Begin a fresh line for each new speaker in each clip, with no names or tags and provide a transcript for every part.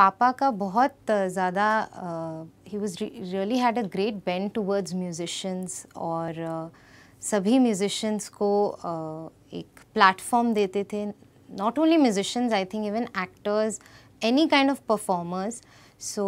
पापा का बहुत ज़्यादा ही was really had a great bend towards musicians और uh, सभी म्यूजिशंस को uh, एक प्लेटफॉर्म देते थे not only musicians I think even actors any kind of performers so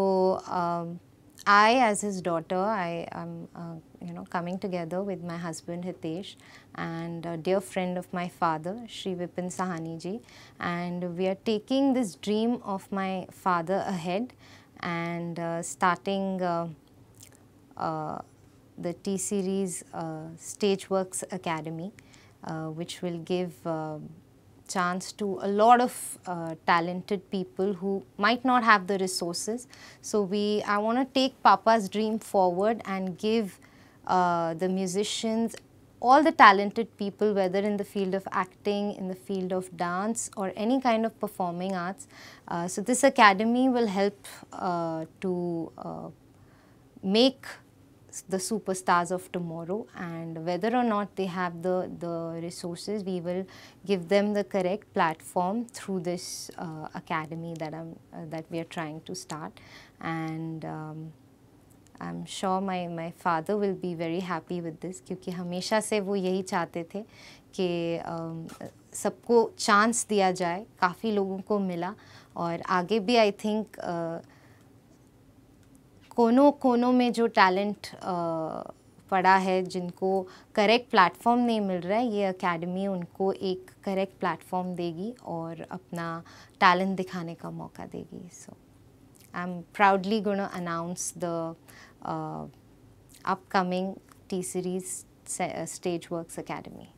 I, as his daughter, I am, uh, you know, coming together with my husband Hitesh and a dear friend of my father, Sri Vipin Sahani ji, and we are taking this dream of my father ahead and uh, starting uh, uh the T Series uh, Stageworks Academy, uh, which will give um, chance to a lot of uh, talented people who might not have the resources. So we, I want to take Papa's dream forward and give uh, the musicians, all the talented people, whether in the field of acting, in the field of dance or any kind of performing arts. Uh, so this academy will help uh, to uh, make the superstars of tomorrow and whether or not they have the, the resources, we will give them the correct platform through this uh, academy that, I'm, uh, that we are trying to start. And um, I'm sure my, my father will be very happy with this क्योंकि हमेशा से वो यही चाहते थे कि um, सबको chance दिया जाए काफ़ी लोगों को मिला और आगे भी आई थिंक कोनों कोनों में जो टैलेंट पड़ा है जिनको करेक्ट प्लेटफॉर्म नहीं मिल रहा है ये अकेडमी उनको एक करेक्ट प्लेटफॉर्म देगी और अपना टैलेंट दिखाने का मौका देगी so I am proudly gonna announce the upcoming T Series stage works academy